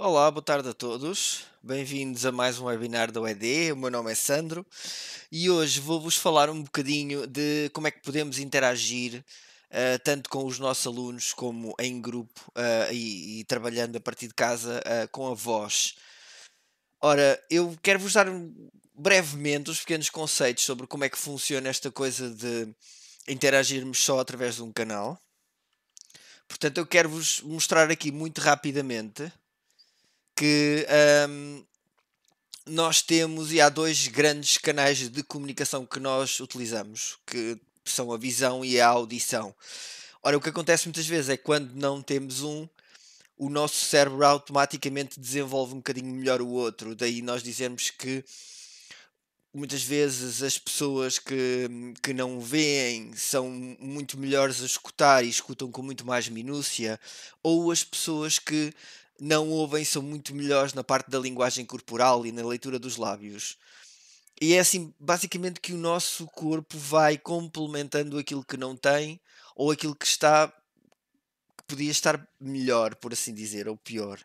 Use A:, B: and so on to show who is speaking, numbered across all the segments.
A: Olá, boa tarde a todos. Bem-vindos a mais um webinar da UED. O meu nome é Sandro e hoje vou-vos falar um bocadinho de como é que podemos interagir uh, tanto com os nossos alunos como em grupo uh, e, e, trabalhando a partir de casa uh, com a voz. Ora, eu quero vos dar brevemente os pequenos conceitos sobre como é que funciona esta coisa de interagirmos só através de um canal. Portanto, eu quero vos mostrar aqui muito rapidamente que um, nós temos e há dois grandes canais de comunicação que nós utilizamos, que são a visão e a audição. Ora, o que acontece muitas vezes é quando não temos um, o nosso cérebro automaticamente desenvolve um bocadinho melhor o outro. Daí nós dizemos que muitas vezes as pessoas que, que não veem são muito melhores a escutar e escutam com muito mais minúcia, ou as pessoas que não ouvem são muito melhores na parte da linguagem corporal e na leitura dos lábios. E é assim, basicamente, que o nosso corpo vai complementando aquilo que não tem ou aquilo que está que podia estar melhor, por assim dizer, ou pior.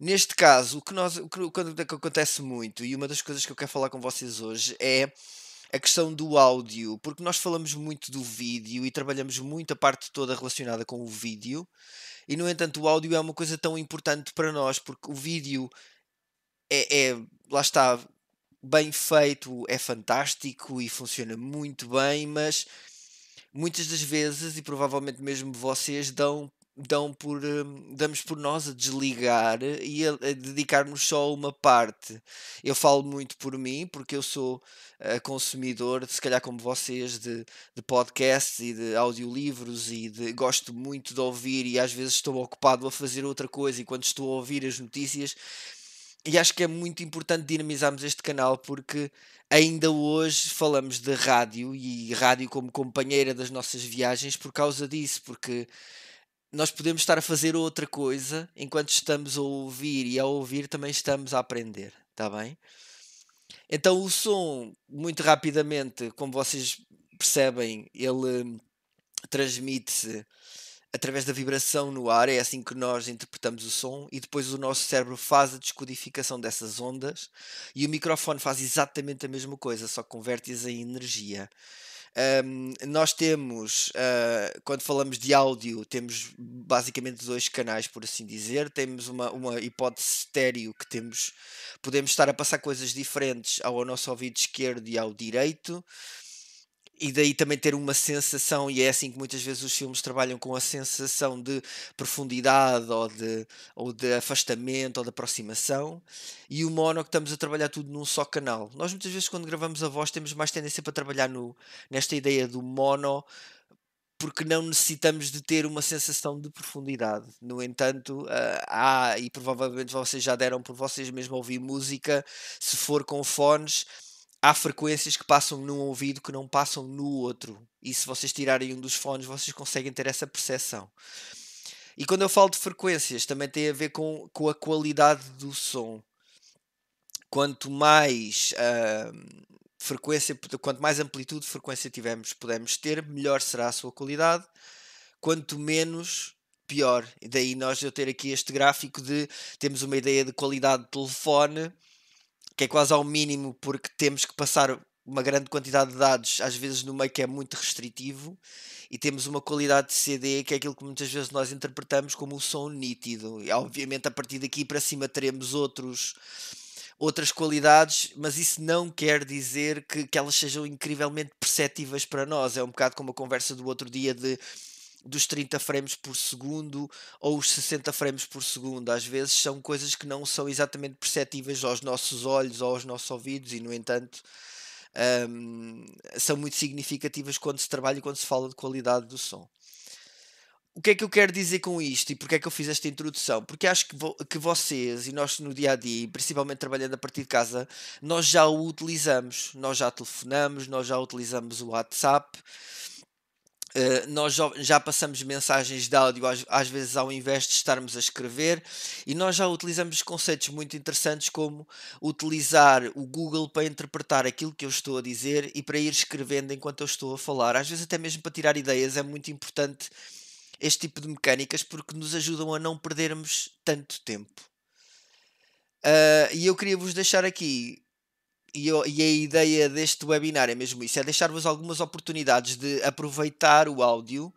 A: Neste caso, o que, nós, o que, o é que acontece muito, e uma das coisas que eu quero falar com vocês hoje é a questão do áudio, porque nós falamos muito do vídeo e trabalhamos muito a parte toda relacionada com o vídeo, e no entanto o áudio é uma coisa tão importante para nós, porque o vídeo é, é lá está, bem feito, é fantástico e funciona muito bem, mas muitas das vezes, e provavelmente mesmo vocês, dão dão por, hum, damos por nós a desligar e a, a dedicarmos só a uma parte. Eu falo muito por mim, porque eu sou uh, consumidor, se calhar como vocês, de, de podcasts e de audiolivros e de, gosto muito de ouvir e às vezes estou ocupado a fazer outra coisa e quando estou a ouvir as notícias. E acho que é muito importante dinamizarmos este canal porque ainda hoje falamos de rádio e rádio como companheira das nossas viagens por causa disso, porque nós podemos estar a fazer outra coisa enquanto estamos a ouvir e ao ouvir também estamos a aprender, está bem? Então o som, muito rapidamente, como vocês percebem, ele hum, transmite-se através da vibração no ar, é assim que nós interpretamos o som e depois o nosso cérebro faz a descodificação dessas ondas e o microfone faz exatamente a mesma coisa, só converte-as em energia. Um, nós temos, uh, quando falamos de áudio, temos basicamente dois canais, por assim dizer. Temos uma, uma hipótese estéreo que temos, podemos estar a passar coisas diferentes ao nosso ouvido esquerdo e ao direito e daí também ter uma sensação, e é assim que muitas vezes os filmes trabalham com a sensação de profundidade ou de, ou de afastamento ou de aproximação, e o mono que estamos a trabalhar tudo num só canal. Nós muitas vezes quando gravamos a voz temos mais tendência para trabalhar no, nesta ideia do mono porque não necessitamos de ter uma sensação de profundidade. No entanto, ah, há, e provavelmente vocês já deram por vocês mesmo ouvir música, se for com fones, há frequências que passam num ouvido que não passam no outro. E se vocês tirarem um dos fones, vocês conseguem ter essa percepção. E quando eu falo de frequências, também tem a ver com, com a qualidade do som. Quanto mais uh, frequência, quanto mais amplitude de frequência tivermos, pudermos ter, melhor será a sua qualidade. Quanto menos, pior. E daí nós eu ter aqui este gráfico de temos uma ideia de qualidade de telefone que é quase ao mínimo, porque temos que passar uma grande quantidade de dados, às vezes no meio que é muito restritivo, e temos uma qualidade de CD que é aquilo que muitas vezes nós interpretamos como o som nítido. E, obviamente, a partir daqui para cima teremos outros, outras qualidades, mas isso não quer dizer que, que elas sejam incrivelmente perceptivas para nós. É um bocado como a conversa do outro dia de dos 30 frames por segundo ou os 60 frames por segundo. Às vezes são coisas que não são exatamente perceptíveis aos nossos olhos ou aos nossos ouvidos, e no entanto um, são muito significativas quando se trabalha e quando se fala de qualidade do som. O que é que eu quero dizer com isto e porque é que eu fiz esta introdução? Porque acho que, vo que vocês e nós no dia a dia, principalmente trabalhando a partir de casa, nós já o utilizamos, nós já telefonamos, nós já utilizamos o WhatsApp, eh, nós já passamos mensagens de áudio às, às, vezes ao invés de estarmos a escrever e nós já utilizamos conceitos muito interessantes como utilizar o Google para interpretar aquilo que eu estou a dizer e para ir escrevendo enquanto eu estou a falar. Às vezes até mesmo para tirar ideias é muito importante este tipo de mecânicas porque nos ajudam a não perdermos tanto tempo. Uh, e eu queria vos deixar aqui e, e, a ideia deste webinar é mesmo isso: é deixar-vos algumas oportunidades de aproveitar o áudio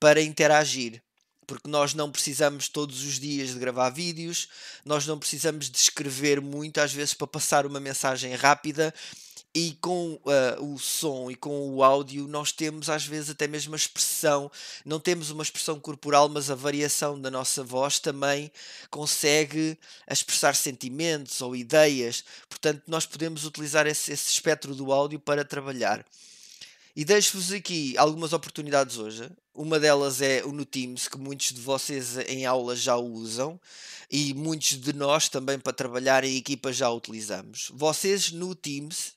A: para interagir. Porque nós não precisamos todos os dias de gravar vídeos, nós não precisamos de escrever muito, às vezes, para passar uma mensagem rápida e com uh, o som e com o áudio nós temos às vezes até mesmo a expressão, não temos uma expressão corporal, mas a variação da nossa voz também consegue expressar sentimentos ou ideias. Portanto, nós podemos utilizar esse, esse espectro do áudio para trabalhar. E deixo-vos aqui algumas oportunidades hoje. Uma delas é o no Teams, que muitos de vocês em aula já usam e muitos de nós também para trabalhar em equipa já utilizamos. Vocês no Teams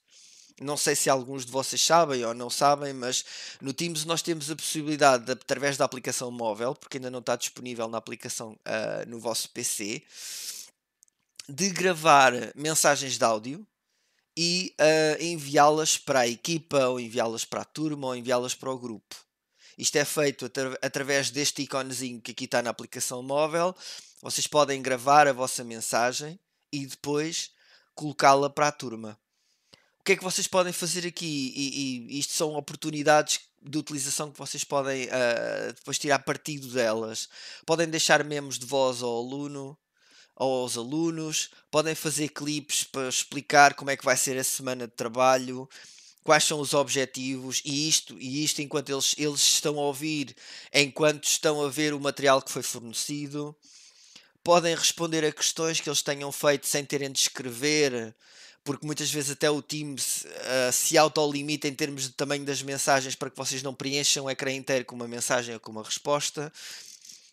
A: não sei se alguns de vocês sabem ou não sabem, mas no Teams nós temos a possibilidade, de, através da aplicação móvel, porque ainda não está disponível na aplicação uh, no vosso PC, de gravar mensagens de áudio e uh, enviá-las para a equipa, ou enviá-las para a turma, ou enviá-las para o grupo. Isto é feito atra através deste iconezinho que aqui está na aplicação móvel. Vocês podem gravar a vossa mensagem e depois colocá-la para a turma que é que vocês podem fazer aqui? E, e isto são oportunidades de utilização que vocês podem uh, depois tirar partido delas. Podem deixar memos de voz ao aluno ou aos alunos, podem fazer clipes para explicar como é que vai ser a semana de trabalho, quais são os objetivos e isto, e isto enquanto eles, eles estão a ouvir, enquanto estão a ver o material que foi fornecido. Podem responder a questões que eles tenham feito sem terem de escrever porque muitas vezes até o Teams uh, eh, se autolimita em termos de tamanho das mensagens para que vocês não preencham o ecrã inteiro com uma mensagem ou com uma resposta.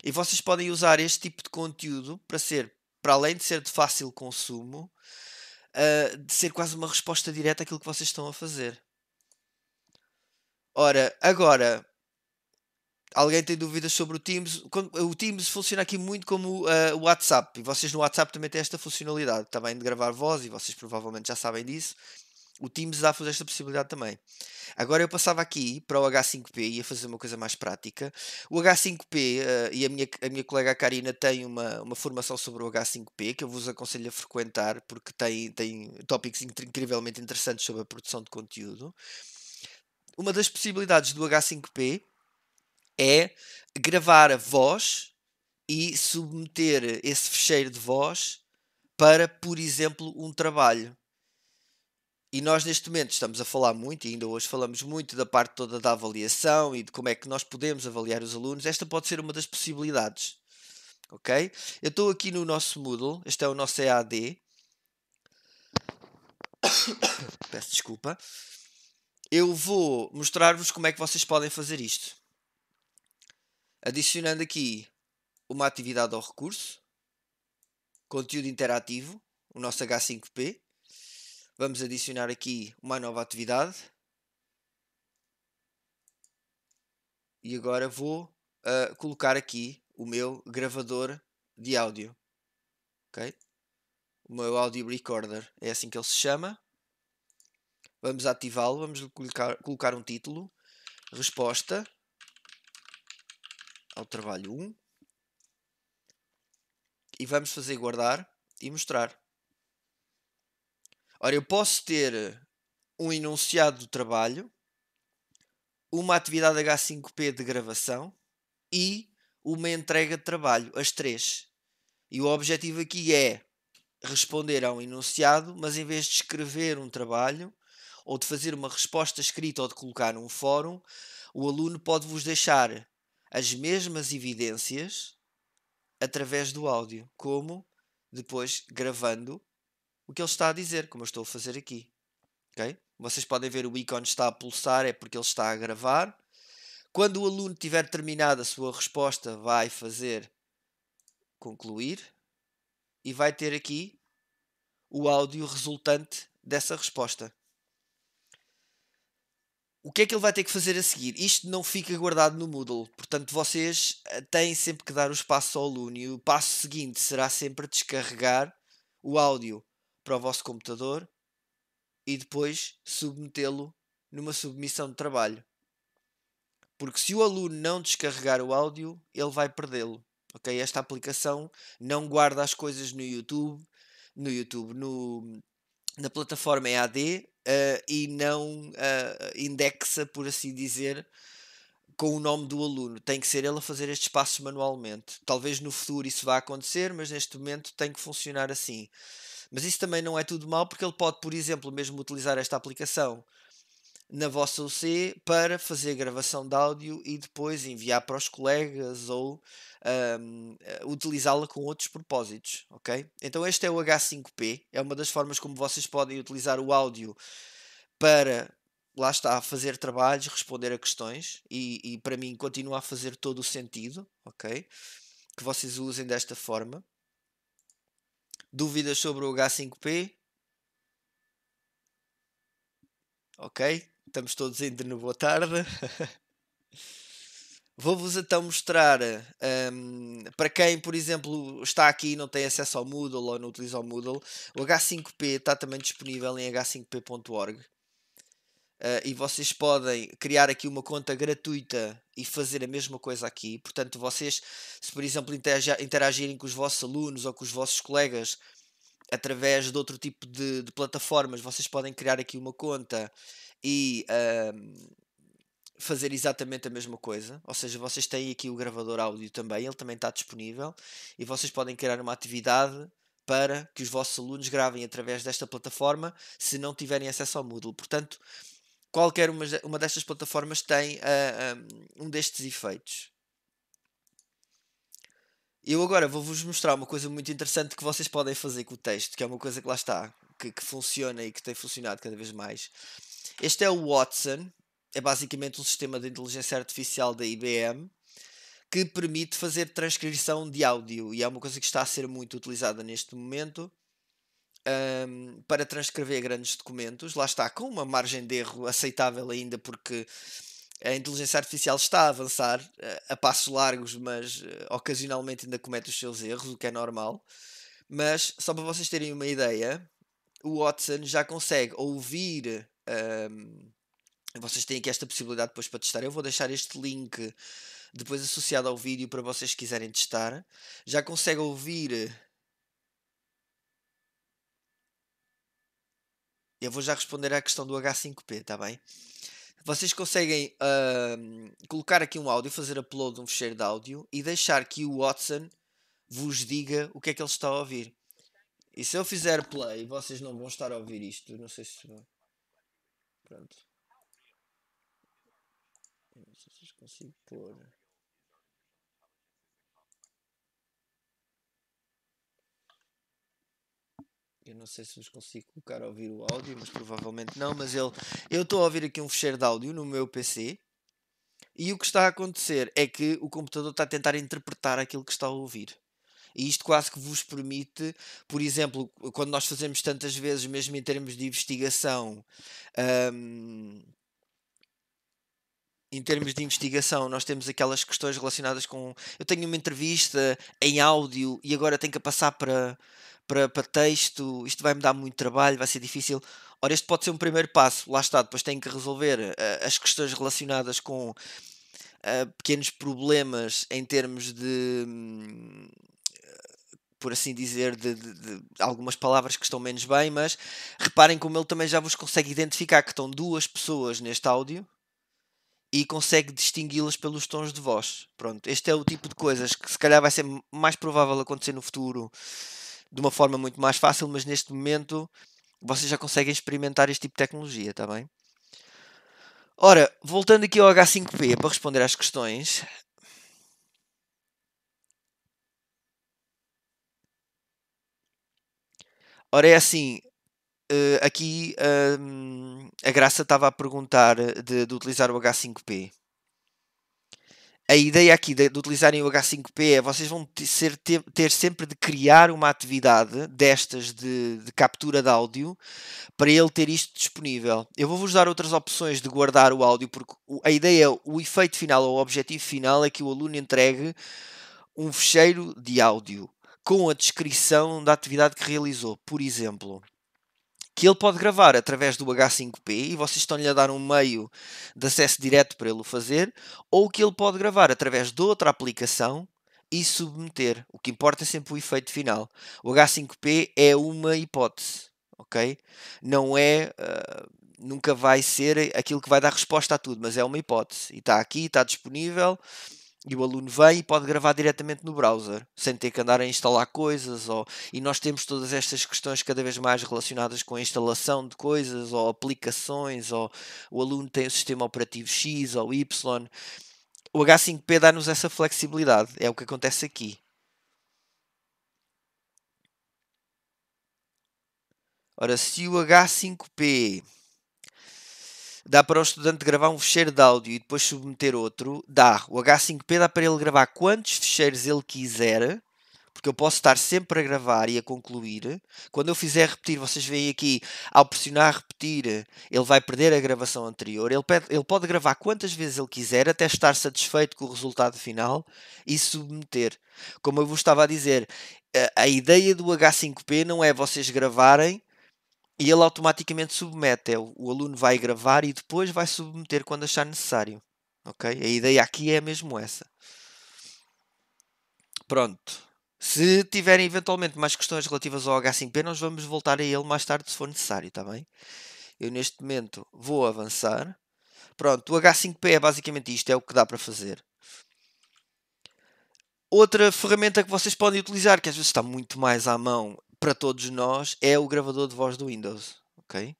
A: E vocês podem usar este tipo de conteúdo para ser, para além de ser de fácil consumo, uh, de ser quase uma resposta direta àquilo que vocês estão a fazer. Ora, agora, alguém tem dúvidas sobre o Teams, o Teams funciona aqui muito como eh, o WhatsApp. E vocês no WhatsApp também têm esta funcionalidade também de gravar voz, e vocês provavelmente já sabem disso. O Teams dá-vos esta possibilidade também. Agora eu passava aqui para o H5P e ia fazer uma coisa mais prática. O H5P uh, eh, e a minha, a minha colega Karina tem uma, uma formação sobre o H5P que eu vos aconselho a frequentar porque tem, tem tópicos incrivelmente interessantes sobre a produção de conteúdo. Uma das possibilidades do H5P é gravar a voz e submeter esse fecheiro de voz para, por exemplo, um trabalho. E nós neste momento estamos a falar muito, e ainda hoje falamos muito da parte toda da avaliação e de como é que nós podemos avaliar os alunos. Esta pode ser uma das possibilidades. Ok? Eu estou aqui no nosso Moodle, este é o nosso EAD. Peço desculpa. Eu vou mostrar-vos como é que vocês podem fazer isto adicionando aqui uma atividade ao recurso, conteúdo interativo, o nosso H5P. Vamos adicionar aqui uma nova atividade. E agora vou uh, colocar aqui o meu gravador de áudio. Okay? O meu audio recorder, é assim que ele se chama. Vamos ativá-lo, vamos colocar, colocar um título. Resposta ao trabalho 1 e vamos fazer guardar e mostrar. Ora, eu posso ter um enunciado do trabalho, uma atividade H5P de gravação e uma entrega de trabalho, as três. E o objetivo aqui é responder a um enunciado, mas em vez de escrever um trabalho ou de fazer uma resposta escrita ou de colocar num fórum, o aluno pode vos deixar as mesmas evidências através do áudio, como depois gravando o que ele está a dizer, como eu estou a fazer aqui. Okay? Vocês podem ver o ícone está a pulsar, é porque ele está a gravar. Quando o aluno tiver terminado a sua resposta, vai fazer concluir e vai ter aqui o áudio resultante dessa resposta. O que é que ele vai ter que fazer a seguir? Isto não fica guardado no Moodle, portanto vocês eh, têm sempre que dar o espaço ao aluno e o passo seguinte será sempre descarregar o áudio para o vosso computador e depois submetê-lo numa submissão de trabalho. Porque se o aluno não descarregar o áudio, ele vai perdê-lo. Ok? Esta aplicação não guarda as coisas no YouTube, no YouTube, no, na plataforma EAD uh, e não uh, indexa, por assim dizer, com o nome do aluno. Tem que ser ele a fazer estes passos manualmente. Talvez no futuro isso vá acontecer, mas neste momento tem que funcionar assim. Mas isso também não é tudo mal, porque ele pode, por exemplo, mesmo utilizar esta aplicação na vossa UC para fazer gravação de áudio e depois enviar para os colegas ou um, eh, utilizá-la com outros propósitos, ok? Então este é o H5P, é uma das formas como vocês podem utilizar o áudio para lá está, fazer trabalhos, responder a questões e, e para mim continua a fazer todo o sentido, ok? Que vocês usem desta forma. Dúvidas sobre o H5P? Ok? estamos todos indo no boa tarde. Vou-vos então mostrar um, para quem, por exemplo, está aqui e não tem acesso ao Moodle ou não utiliza o Moodle, o H5P está também disponível em h5p.org. Uh, ah, e vocês podem criar aqui uma conta gratuita e fazer a mesma coisa aqui. Portanto, vocês, se por exemplo interagirem com os vossos alunos ou com os vossos colegas através de outro tipo de, de plataformas, vocês podem criar aqui uma conta e fazer exatamente a mesma coisa. Ou seja, vocês têm aqui o gravador áudio também, ele também está disponível e vocês podem criar uma atividade para que os vossos alunos gravem através desta plataforma se não tiverem acesso ao Moodle. Portanto, qualquer uma, uma destas plataformas tem uh, um destes efeitos. Eu agora vou-vos mostrar uma coisa muito interessante que vocês podem fazer com o texto, que é uma coisa que lá está, que, que funciona e que tem funcionado cada vez mais este é o Watson, é basicamente um sistema de inteligência artificial da IBM que permite fazer transcrição de áudio e é uma coisa que está a ser muito utilizada neste momento um, para transcrever grandes documentos. Lá está, com uma margem de erro aceitável ainda, porque a inteligência artificial está a avançar eh, a passos largos, mas eh, ocasionalmente ainda comete os seus erros, o que é normal. Mas só para vocês terem uma ideia, o Watson já consegue ouvir um, vocês têm aqui esta possibilidade depois para testar. Eu vou deixar este link depois associado ao vídeo para vocês quiserem testar. Já consegue ouvir. Eu vou já responder à questão do H5P, está bem? Vocês conseguem uh, colocar aqui um áudio, fazer upload de um fecheiro de áudio e deixar que o Watson vos diga o que é que ele está a ouvir. E se eu fizer play, vocês não vão estar a ouvir isto. Não sei se. Pronto. Eu não sei se consigo pôr. Eu não sei se vos consigo colocar a ouvir o áudio, mas provavelmente não. Mas ele, eu estou a ouvir aqui um fecheiro de áudio no meu PC. E o que está a acontecer é que o computador está a tentar interpretar aquilo que está a ouvir e isto quase que vos permite, por exemplo, quando nós fazemos tantas vezes, mesmo em termos de investigação, um, em termos de investigação, nós temos aquelas questões relacionadas com eu tenho uma entrevista em áudio e agora tenho que passar para, para, para texto, isto vai me dar muito trabalho, vai ser difícil. Ora, este pode ser um primeiro passo, lá está, depois tenho que resolver uh, as questões relacionadas com uh, pequenos problemas em termos de, hum, por assim dizer, de, de, de, algumas palavras que estão menos bem, mas reparem como ele também já vos consegue identificar que estão duas pessoas neste áudio e consegue distingui-las pelos tons de voz. Pronto, este é o tipo de coisas que se calhar vai ser mais provável acontecer no futuro de uma forma muito mais fácil, mas neste momento vocês já conseguem experimentar este tipo de tecnologia, está bem? Ora, voltando aqui ao H5P para responder às questões, Ora, é assim, Uh, aqui uh, a Graça estava a perguntar de, de, utilizar o H5P. A ideia aqui de, de utilizarem o H5P é vocês vão ter, ter sempre de criar uma atividade destas de, de, captura de áudio para ele ter isto disponível. Eu vou-vos dar outras opções de guardar o áudio, porque a ideia, o efeito final ou o objetivo final é que o aluno entregue um fecheiro de áudio com a descrição da atividade que realizou. Por exemplo, que ele pode gravar através do H5P e vocês estão-lhe a dar um meio de acesso direto para ele o fazer, ou que ele pode gravar através de outra aplicação e submeter. O que importa é sempre o efeito final. O H5P é uma hipótese, ok? Não é. Uh, nunca vai ser aquilo que vai dar resposta a tudo, mas é uma hipótese. E está aqui, está disponível e o aluno vem e pode gravar diretamente no browser, sem ter que andar a instalar coisas, ou... e nós temos todas estas questões cada vez mais relacionadas com a instalação de coisas, ou aplicações, ou o aluno tem o sistema operativo X ou Y. O H5P dá-nos essa flexibilidade, é o que acontece aqui. Ora, se o H5P dá para o estudante gravar um fecheiro de áudio e depois submeter outro, dá. O H5P dá para ele gravar quantos fecheiros ele quiser, porque eu posso estar sempre a gravar e a concluir. Quando eu fizer repetir, vocês veem aqui, ao pressionar repetir, ele vai perder a gravação anterior. Ele, pede, ele pode gravar quantas vezes ele quiser até estar satisfeito com o resultado final e submeter. Como eu vos estava a dizer, a, a ideia do H5P não é vocês gravarem e ele automaticamente submete. É, o, aluno vai gravar e depois vai submeter quando achar necessário. Ok? A ideia aqui é mesmo essa. Pronto. Se tiverem eventualmente mais questões relativas ao H5P, nós vamos voltar a ele mais tarde se for necessário, está bem? Eu neste momento vou avançar. Pronto, o H5P é basicamente isto, é o que dá para fazer. Outra ferramenta que vocês podem utilizar, que às vezes está muito mais à mão, para todos nós, é o gravador de voz do Windows. Ok?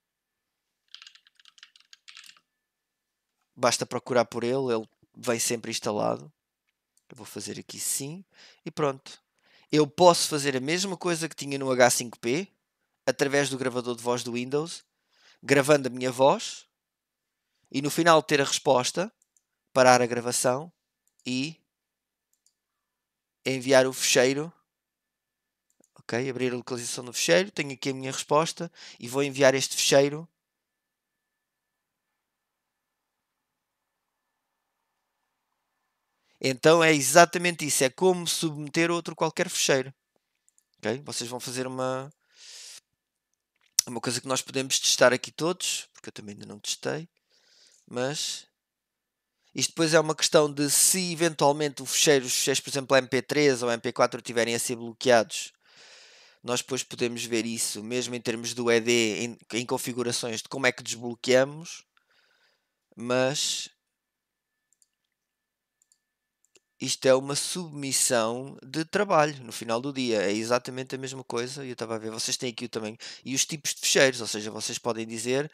A: Basta procurar por ele, ele vem sempre instalado. Eu vou fazer aqui sim e pronto. Eu posso fazer a mesma coisa que tinha no H5P através do gravador de voz do Windows, gravando a minha voz e no final ter a resposta, parar a gravação e enviar o fecheiro ok? Abrir a localização do fecheiro, tenho aqui a minha resposta e vou enviar este fecheiro Então é exatamente isso, é como submeter outro qualquer fecheiro. OK, Vocês vão fazer uma, uma coisa que nós podemos testar aqui todos, porque eu também ainda não testei, mas isto depois é uma questão de se eventualmente o fecheiro, os fecheiros, por exemplo, MP3 ou MP4 tiverem a ser bloqueados nós depois podemos ver isso mesmo em termos do ED, em, em configurações de como é que desbloqueamos, mas isto é uma submissão de trabalho no final do dia. É exatamente a mesma coisa. e Eu estava a ver, vocês têm aqui o tamanho e os tipos de fecheiros, ou seja, vocês podem dizer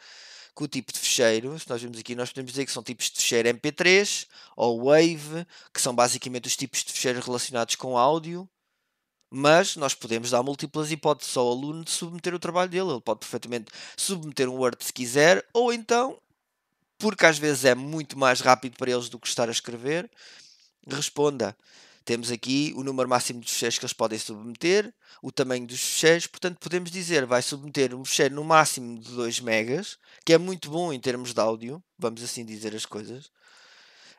A: que o tipo de fecheiro, se nós vimos aqui, nós podemos dizer que são tipos de fecheiro MP3 ou Wave, que são basicamente os tipos de fecheiros relacionados com áudio, mas nós podemos dar múltiplas hipóteses ao aluno de submeter o trabalho dele. Ele pode perfeitamente submeter um Word se quiser, ou então, porque às vezes é muito mais rápido para eles do que estar a escrever, responda. Temos aqui o número máximo de fecheiros que eles podem submeter, o tamanho dos fecheiros, portanto podemos dizer vai submeter um fecheiro no máximo de 2 megas, que é muito bom em termos de áudio, vamos assim dizer as coisas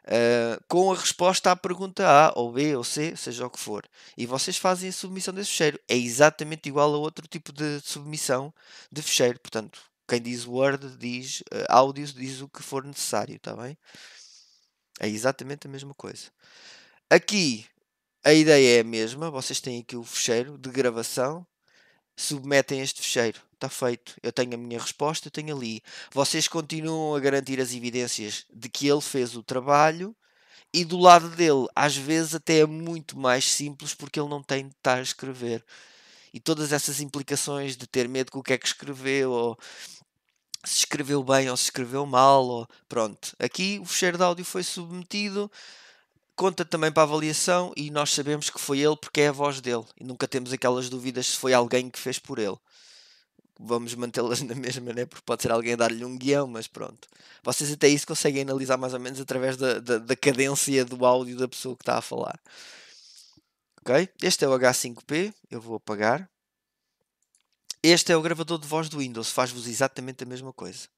A: uh, com a resposta à pergunta A, ou B, ou C, seja o que for. E vocês fazem a submissão desse fecheiro. É exatamente igual a outro tipo de submissão de fecheiro. Portanto, quem diz Word diz uh, ah, áudio, diz o que for necessário, está bem? É exatamente a mesma coisa. Aqui a ideia é a mesma, vocês têm aqui o fecheiro de gravação submetem este fecheiro. Está feito. Eu tenho a minha resposta, eu tenho ali. Vocês continuam a garantir as evidências de que ele fez o trabalho e do lado dele, às vezes até é muito mais simples porque ele não tem de estar a escrever. E todas essas implicações de ter medo com o que é que escreveu, ou se escreveu bem ou se escreveu mal, ou pronto. Aqui o fecheiro de áudio foi submetido conta também para a avaliação e nós sabemos que foi ele porque é a voz dele e nunca temos aquelas dúvidas se foi alguém que fez por ele. Vamos mantê-las na mesma, né? Porque pode ser alguém dar-lhe um guião, mas pronto. Vocês até isso conseguem analisar mais ou menos através da, da, da cadência do áudio da pessoa que está a falar. Ok? Este é o H5P, eu vou apagar. Este é o gravador de voz do Windows, faz-vos exatamente a mesma coisa.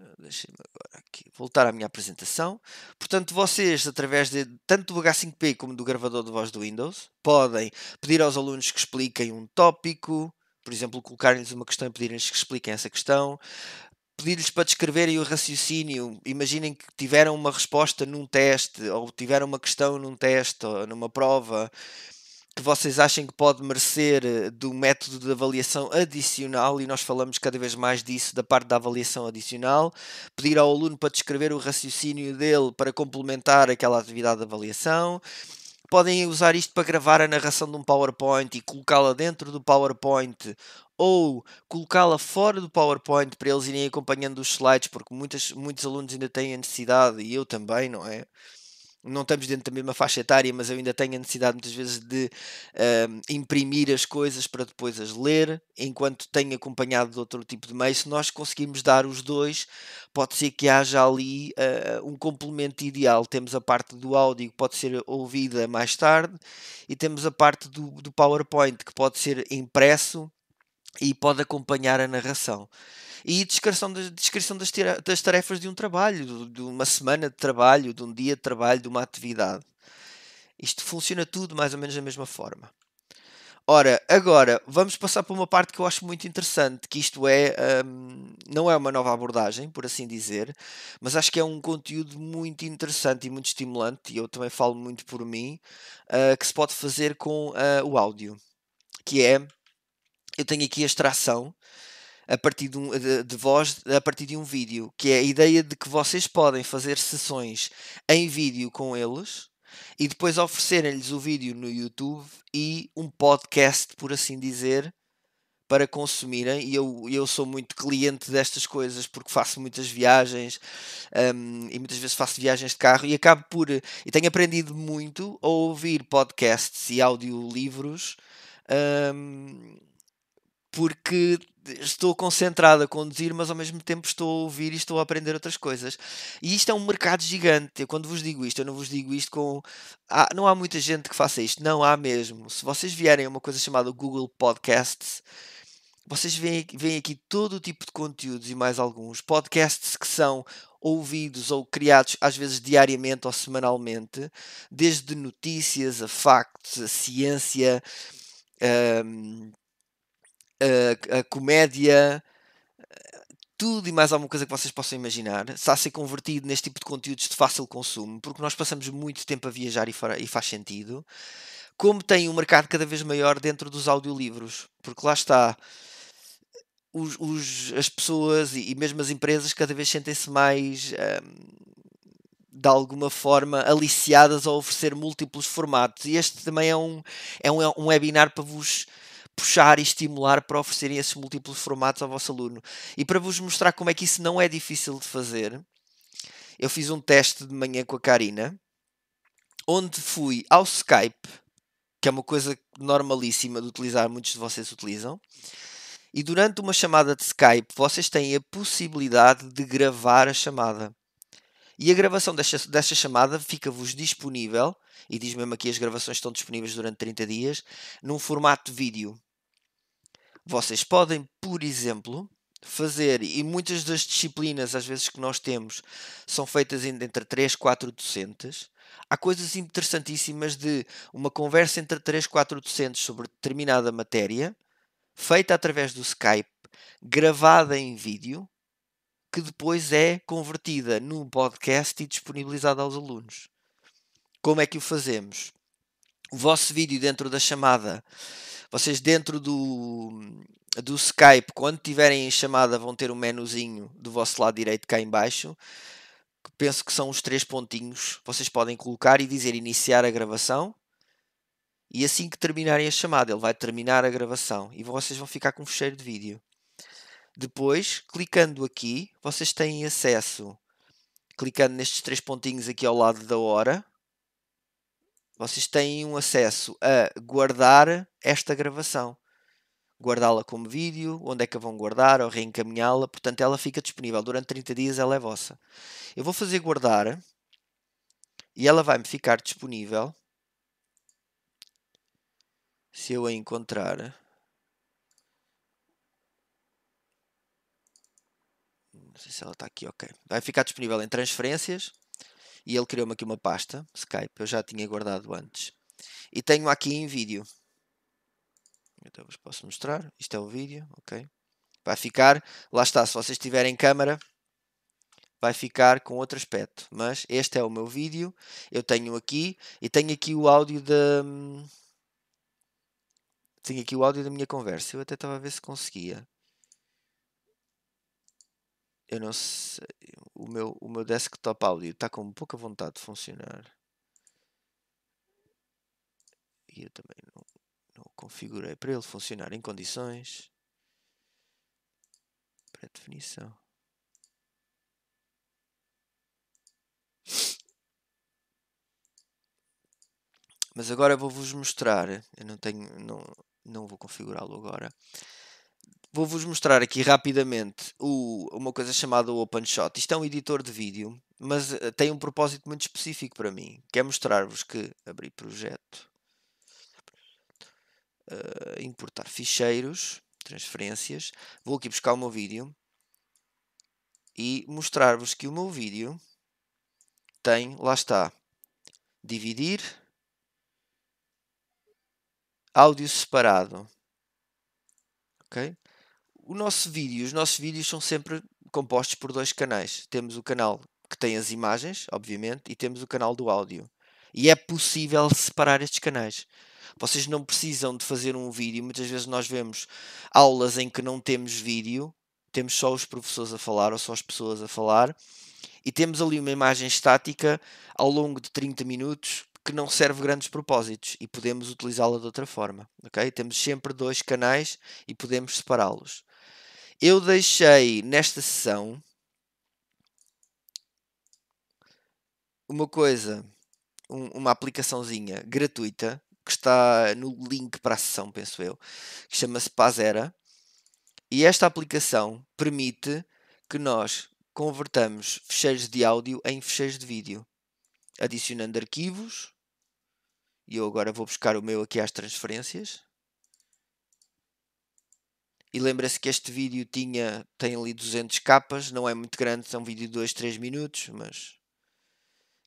A: Ah, deixem-me agora aqui voltar à minha apresentação. Portanto, vocês, através de tanto do H5P como do gravador de voz do Windows, podem pedir aos alunos que expliquem um tópico, por exemplo, colocarem-lhes uma questão e pedirem-lhes que expliquem essa questão, pedir-lhes para descreverem o raciocínio. Imaginem que tiveram uma resposta num teste, ou tiveram uma questão num teste, ou numa prova, que vocês achem que pode merecer eh, do método de avaliação adicional, e nós falamos cada vez mais disso, da parte da avaliação adicional, pedir ao aluno para descrever o raciocínio dele para complementar aquela atividade de avaliação. Podem usar isto para gravar a narração de um PowerPoint e colocá-la dentro do PowerPoint ou colocá-la fora do PowerPoint para eles irem acompanhando os slides, porque muitas, muitos alunos ainda têm a necessidade, e eu também, não é? não estamos dentro da mesma faixa etária, mas eu ainda tenho a necessidade muitas vezes de um, ehm, imprimir as coisas para depois as ler, enquanto tenho acompanhado de outro tipo de meio. Se nós conseguirmos dar os dois, pode ser que haja ali uh, um complemento ideal. Temos a parte do áudio que pode ser ouvida mais tarde e temos a parte do, do PowerPoint que pode ser impresso e pode acompanhar a narração e descrição, das descrição das, tira, das tarefas de um trabalho, de uma semana de trabalho, de um dia de trabalho, de uma atividade. Isto funciona tudo mais ou menos da mesma forma. Ora, agora vamos passar para uma parte que eu acho muito interessante, que isto é um, não é uma nova abordagem, por assim dizer, mas acho que é um conteúdo muito interessante e muito estimulante, e eu também falo muito por mim, uh, que se pode fazer com uh, o áudio, que é eu tenho aqui a extração a partir de, um, de, de voz a partir de um vídeo, que é a ideia de que vocês podem fazer sessões em vídeo com eles e depois oferecerem-lhes o vídeo no YouTube e um podcast, por assim dizer, para consumirem. E eu, eu sou muito cliente destas coisas porque faço muitas viagens um, e muitas vezes faço viagens de carro e acabo por. E tenho aprendido muito a ouvir podcasts e audiolivros um, porque estou concentrado a conduzir, mas ao mesmo tempo estou a ouvir e estou a aprender outras coisas. E isto é um mercado gigante. Eu, quando vos digo isto, eu não vos digo isto com. Ah, não há muita gente que faça isto. Não há mesmo. Se vocês vierem a uma coisa chamada Google Podcasts, vocês veem, veem aqui todo o tipo de conteúdos e mais alguns. Podcasts que são ouvidos ou criados às vezes diariamente ou semanalmente, desde notícias a factos, a ciência. Um, a, a comédia, tudo e mais alguma coisa que vocês possam imaginar está a ser convertido neste tipo de conteúdos de fácil consumo, porque nós passamos muito tempo a viajar e, e faz sentido. Como tem um mercado cada vez maior dentro dos audiolivros, porque lá está, os, os as pessoas e, e, mesmo as empresas cada vez sentem-se mais, hum, de alguma forma, aliciadas a oferecer múltiplos formatos. E este também é um, é um, é um webinar para vos puxar e estimular para oferecerem esses múltiplos formatos ao vosso aluno. E para vos mostrar como é que isso não é difícil de fazer, eu fiz um teste de manhã com a Karina, onde fui ao Skype, que é uma coisa normalíssima de utilizar, muitos de vocês utilizam, e durante uma chamada de Skype vocês têm a possibilidade de gravar a chamada. E a gravação desta, desta chamada fica-vos disponível, e diz mesmo aqui as gravações estão disponíveis durante 30 dias, num formato de vídeo. Vocês podem, por exemplo, fazer, e muitas das disciplinas às vezes que nós temos são feitas entre 3, 4 docentes. Há coisas interessantíssimas de uma conversa entre 3, 4 docentes sobre determinada matéria, feita através do Skype, gravada em vídeo, que depois é convertida num podcast e disponibilizada aos alunos. Como é que o fazemos? o vosso vídeo dentro da chamada. Vocês dentro do, do Skype, quando tiverem chamada, vão ter um menuzinho do vosso lado direito cá embaixo, Que penso que são os três pontinhos. Vocês podem colocar e dizer iniciar a gravação. E assim que terminarem a chamada, ele vai terminar a gravação e vocês vão ficar com um fecheiro de vídeo. Depois, clicando aqui, vocês têm acesso, clicando nestes três pontinhos aqui ao lado da hora, vocês têm um acesso a guardar esta gravação. Guardá-la como vídeo, onde é que a vão guardar ou reencaminhá-la, portanto ela fica disponível durante 30 dias, ela é vossa. Eu vou fazer guardar e ela vai-me ficar disponível se eu a encontrar. Não sei se ela está aqui, ok. Vai ficar disponível em transferências e ele criou-me aqui uma pasta Skype, eu já tinha guardado antes. E tenho aqui em vídeo. Até então, vos posso mostrar. Isto é o vídeo, ok? Vai ficar, lá está, se vocês tiverem câmera, vai ficar com outro aspecto. Mas este é o meu vídeo, eu tenho aqui e tenho aqui o áudio da. Hum, tenho aqui o áudio da minha conversa. Eu até estava a ver se conseguia. Eu não sei. O meu, o meu desktop áudio está com pouca vontade de funcionar. E eu também não, não configurei para ele funcionar em condições. Para definição. Mas agora vou-vos mostrar. Eu não tenho. Não, não vou configurá-lo agora. Vou-vos mostrar aqui rapidamente o, uma coisa chamada OpenShot. Isto é um editor de vídeo, mas eh, tem um propósito muito específico para mim. que é mostrar-vos que abrir projeto, uh, importar ficheiros, transferências. Vou aqui buscar o meu vídeo e mostrar-vos que o meu vídeo tem, lá está, dividir, áudio separado. Ok? O nosso vídeo, os nossos vídeos são sempre compostos por dois canais. Temos o canal que tem as imagens, obviamente, e temos o canal do áudio. E é possível separar estes canais. Vocês não precisam de fazer um vídeo. Muitas vezes nós vemos aulas em que não temos vídeo, temos só os professores a falar ou só as pessoas a falar, e temos ali uma imagem estática ao longo de 30 minutos que não serve grandes propósitos e podemos utilizá-la de outra forma. ok? Temos sempre dois canais e podemos separá-los. Eu deixei nesta sessão uma coisa, um, uma aplicaçãozinha gratuita que está no link para a sessão, penso eu, que chama-se Pazera. E esta aplicação permite que nós convertamos fecheiros de áudio em fecheiros de vídeo, adicionando arquivos. E eu agora vou buscar o meu aqui às transferências. E lembra-se que este vídeo tinha, tem ali 200 capas, não é muito grande, são vídeo de 2, 3 minutos, mas...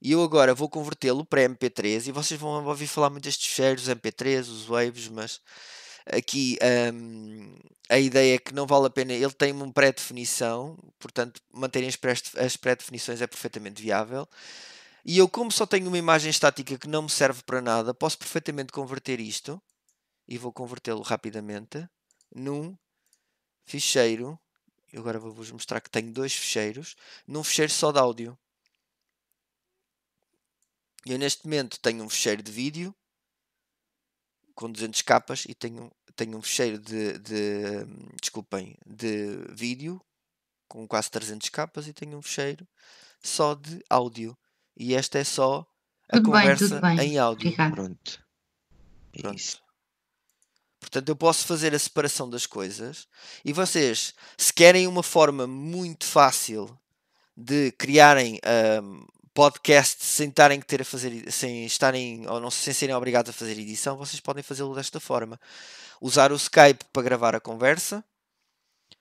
A: E eu agora vou convertê-lo para MP3 e vocês vão ouvir falar muito destes fecheiros, MP3, os waves, mas aqui um, a ideia é que não vale a pena. Ele tem uma pré-definição, portanto, manterem as pré-definições é perfeitamente viável. E eu, como só tenho uma imagem estática que não me serve para nada, posso perfeitamente converter isto e vou convertê-lo rapidamente num ficheiro. e agora vou-vos mostrar que tenho dois ficheiros. Num ficheiro só de áudio. Eu neste momento tenho um ficheiro de vídeo com 200 capas e tenho, tenho um ficheiro de, de desculpem, de vídeo com quase 300 capas e tenho um ficheiro só de áudio. E esta é só a tudo conversa bem, bem. em áudio. Obrigado. Pronto. É Pronto. Isso. Portanto, eu posso fazer a separação das coisas e vocês, se querem uma forma muito fácil de criarem um, podcast sem estarem que ter a fazer sem estarem ou não sem serem obrigados a fazer edição, vocês podem fazê-lo desta forma. Usar o Skype para gravar a conversa,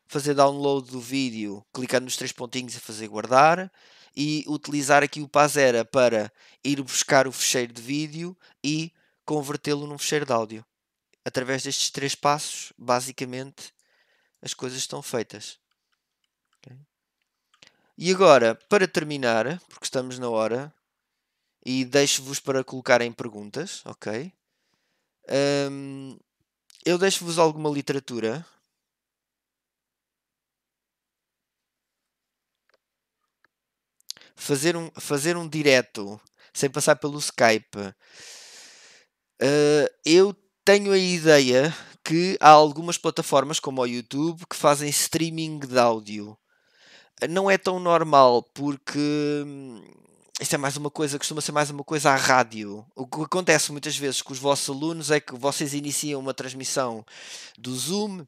A: fazer download do vídeo, clicando nos três pontinhos e fazer guardar e utilizar aqui o Pazera para ir buscar o fecheiro de vídeo e convertê-lo num fecheiro de áudio através destes três passos, basicamente, as coisas estão feitas. Okay? E agora, para terminar, porque estamos na hora, e deixo-vos para colocarem perguntas, ok? Um, eu deixo-vos alguma literatura. Fazer um, fazer um direto sem passar pelo Skype. Uh, eu tenho a ideia que há algumas plataformas como o YouTube que fazem streaming de áudio. Não é tão normal porque hum, isso é mais uma coisa, costuma ser mais uma coisa à rádio. O que acontece muitas vezes com os vossos alunos é que vocês iniciam uma transmissão do Zoom,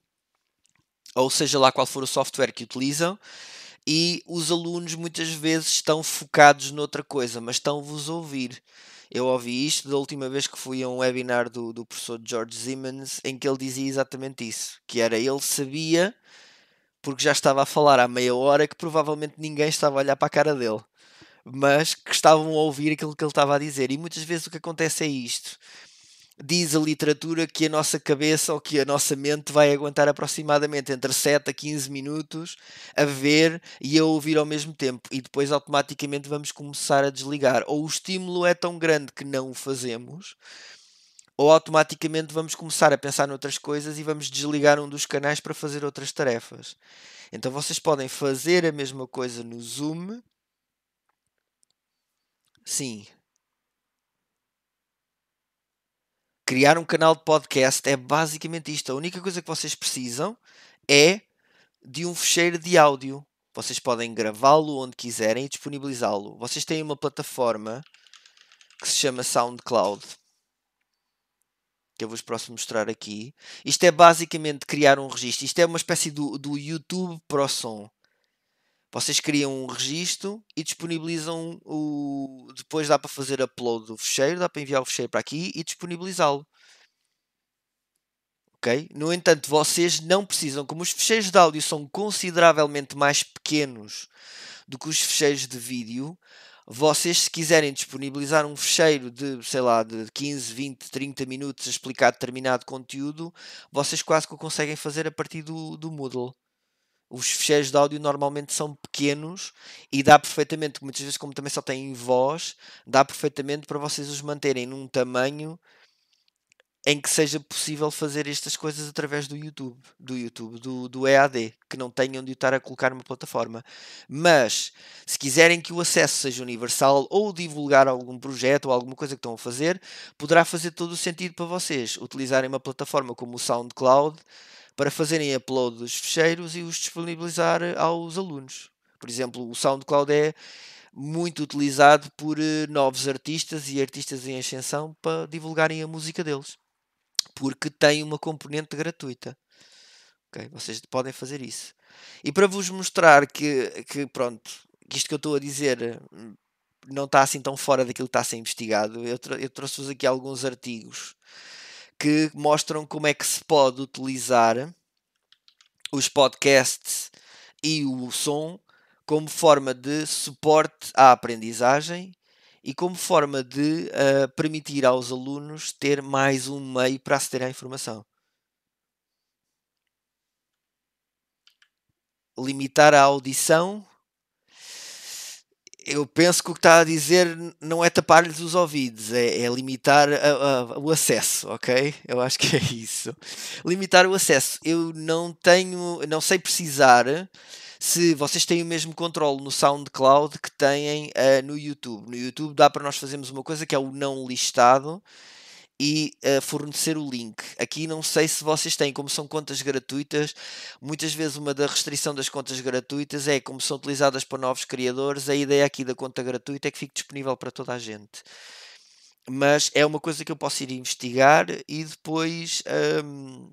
A: ou seja lá qual for o software que utilizam, e os alunos muitas vezes estão focados noutra coisa, mas estão-vos a ouvir. Eu ouvi isto da última vez que fui a um webinar do, do professor George Simmons em que ele dizia exatamente isso, que era ele sabia porque já estava a falar há meia hora que provavelmente ninguém estava a olhar para a cara dele, mas que estavam a ouvir aquilo que ele estava a dizer. E muitas vezes o que acontece é isto: diz a literatura que a nossa cabeça ou que a nossa mente vai aguentar aproximadamente entre 7 a 15 minutos a ver e a ouvir ao mesmo tempo e depois automaticamente vamos começar a desligar. Ou o estímulo é tão grande que não o fazemos, ou automaticamente vamos começar a pensar noutras coisas e vamos desligar um dos canais para fazer outras tarefas. Então vocês podem fazer a mesma coisa no Zoom. Sim, criar um canal de podcast é basicamente isto. A única coisa que vocês precisam é de um fecheiro de áudio. Vocês podem gravá-lo onde quiserem e disponibilizá-lo. Vocês têm uma plataforma que se chama SoundCloud. Que eu vos posso mostrar aqui. Isto é basicamente criar um registro. Isto é uma espécie do, do YouTube para o som vocês criam um registro e disponibilizam o. Depois dá para fazer upload do fecheiro, dá para enviar o fecheiro para aqui e disponibilizá-lo. ok No entanto, vocês não precisam, como os fecheiros de áudio são consideravelmente mais pequenos do que os fecheiros de vídeo, vocês se quiserem disponibilizar um fecheiro de, sei lá, de 15, 20, 30 minutos a explicar determinado conteúdo, vocês quase que o conseguem fazer a partir do, do Moodle os ficheiros de áudio normalmente são pequenos e dá perfeitamente, muitas vezes, como também só têm voz, dá perfeitamente para vocês os manterem num tamanho em que seja possível fazer estas coisas através do YouTube, do YouTube, do, do EAD, que não tenham de estar a colocar numa plataforma. Mas, se quiserem que o acesso seja universal ou divulgar algum projeto ou alguma coisa que estão a fazer, poderá fazer todo o sentido para vocês utilizarem uma plataforma como o SoundCloud, para fazerem upload dos ficheiros e os disponibilizar eh, aos alunos. Por exemplo, o SoundCloud é muito utilizado por eh, novos artistas e artistas em ascensão para divulgarem a música deles, porque tem uma componente gratuita. Okay? Vocês podem fazer isso. E para vos mostrar que, que pronto, que isto que eu estou a dizer hum, não está assim tão fora daquilo que está a ser investigado, eu, eu trouxe-vos aqui alguns artigos que mostram como é que se pode utilizar os podcasts e o som como forma de suporte à aprendizagem e como forma de uh, permitir aos alunos ter mais um meio para aceder à informação. Limitar a audição eu penso que o que está a dizer não é tapar-lhes os ouvidos, é, é limitar a, a, o acesso, ok? Eu acho que é isso. Limitar o acesso. Eu não tenho, não sei precisar se vocês têm o mesmo controle no SoundCloud que têm uh, no YouTube. No YouTube dá para nós fazermos uma coisa que é o não listado e uh, fornecer o link. Aqui não sei se vocês têm, como são contas gratuitas, muitas vezes uma da restrição das contas gratuitas é como são utilizadas para novos criadores, a ideia aqui da conta gratuita é que fique disponível para toda a gente. Mas é uma coisa que eu posso ir investigar e depois. Um,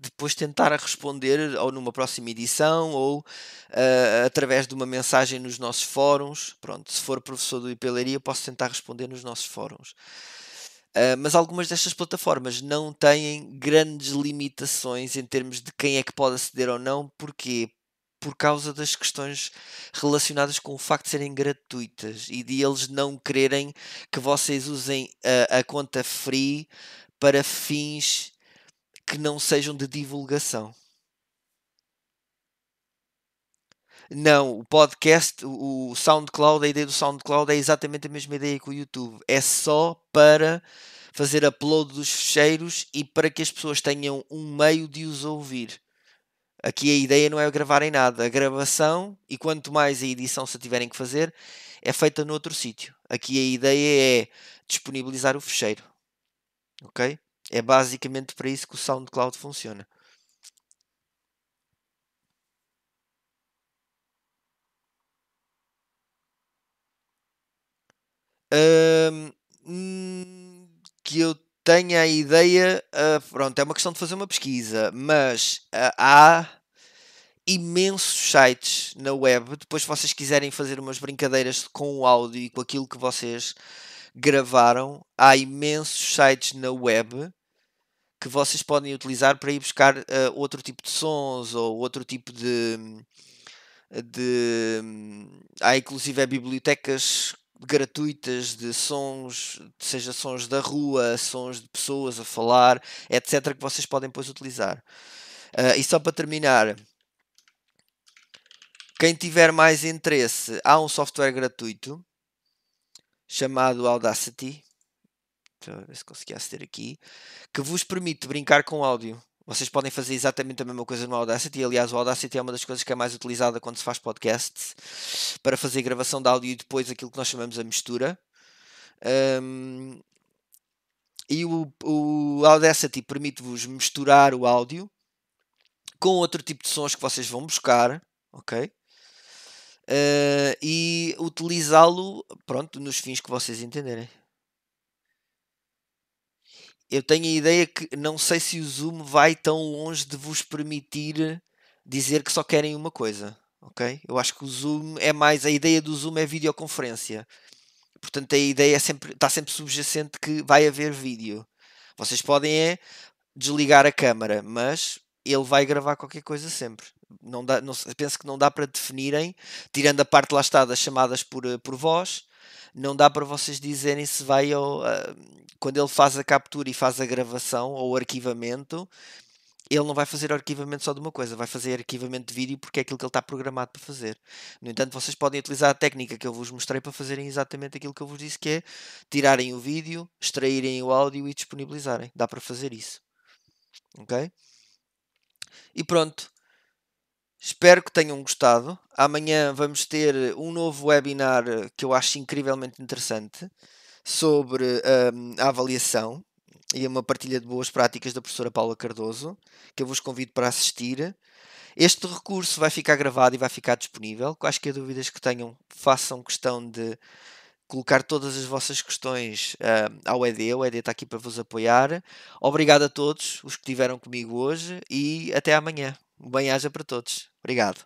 A: depois tentar a responder ou numa próxima edição ou uh, através de uma mensagem nos nossos fóruns. Pronto, se for professor do IPLaria, posso tentar responder nos nossos fóruns. Ah, mas algumas destas plataformas não têm grandes limitações em termos de quem é que pode aceder ou não, porque por causa das questões relacionadas com o facto de serem gratuitas e de eles não quererem que vocês usem a, a conta free para fins que não sejam de divulgação. Não, o podcast, o SoundCloud, a ideia do SoundCloud é exatamente a mesma ideia que o YouTube. É só para fazer upload dos fecheiros e para que as pessoas tenham um meio de os ouvir. Aqui a ideia não é gravarem nada. A gravação e quanto mais a edição se tiverem que fazer é feita noutro sítio. Aqui a ideia é disponibilizar o fecheiro. Ok? É basicamente para isso que o SoundCloud funciona. que eu tenha a ideia, uh, pronto, é uma questão de fazer uma pesquisa, mas uh, há imensos sites na web. Depois, se vocês quiserem fazer umas brincadeiras com o áudio e com aquilo que vocês gravaram, há imensos sites na web que vocês podem utilizar para ir buscar uh, outro tipo de sons ou outro tipo de. de hum, há inclusive é, bibliotecas gratuitas de sons, seja sons da rua, sons de pessoas a falar, etc., que vocês podem depois utilizar. Uh, e só para terminar, quem tiver mais interesse, há um software gratuito chamado Audacity. Deixa eu ver se consegui aceder aqui. Que vos permite brincar com áudio. Vocês podem fazer exatamente a mesma coisa no Audacity. Aliás, o Audacity é uma das coisas que é mais utilizada quando se faz podcasts para fazer gravação de áudio e depois aquilo que nós chamamos a mistura. Um, e o, o Audacity permite-vos misturar o áudio com outro tipo de sons que vocês vão buscar, ok? Uh, e utilizá-lo, pronto, nos fins que vocês entenderem eu tenho a ideia que não sei se o Zoom vai tão longe de vos permitir dizer que só querem uma coisa, ok? Eu acho que o Zoom é mais a ideia do Zoom é videoconferência. Portanto, a ideia é sempre, está sempre subjacente que vai haver vídeo. Vocês podem é desligar a câmara, mas ele vai gravar qualquer coisa sempre. Não dá, não, penso que não dá para definirem, tirando a parte lá está das chamadas por, eh, por voz, não dá para vocês dizerem se vai ao, ah, quando ele faz a captura e faz a gravação ou arquivamento, ele não vai fazer arquivamento só de uma coisa, vai fazer arquivamento de vídeo porque é aquilo que ele está programado para fazer. No entanto, vocês podem utilizar a técnica que eu vos mostrei para fazerem exatamente aquilo que eu vos disse, que é tirarem o vídeo, extraírem o áudio e disponibilizarem. Dá para fazer isso. Ok? E pronto. Espero que tenham gostado. Amanhã vamos ter eh, um novo webinar eh, que eu acho incrivelmente interessante sobre um, a avaliação e uma partilha de boas práticas da professora Paula Cardoso, que eu vos convido para assistir. Este recurso vai ficar gravado e vai ficar disponível. Quaisquer dúvidas que tenham, façam questão de colocar todas as vossas questões uh, ao ED. O ED está aqui para vos apoiar. Obrigado a todos os que estiveram comigo hoje e até amanhã bem-aja para todos. Obrigado.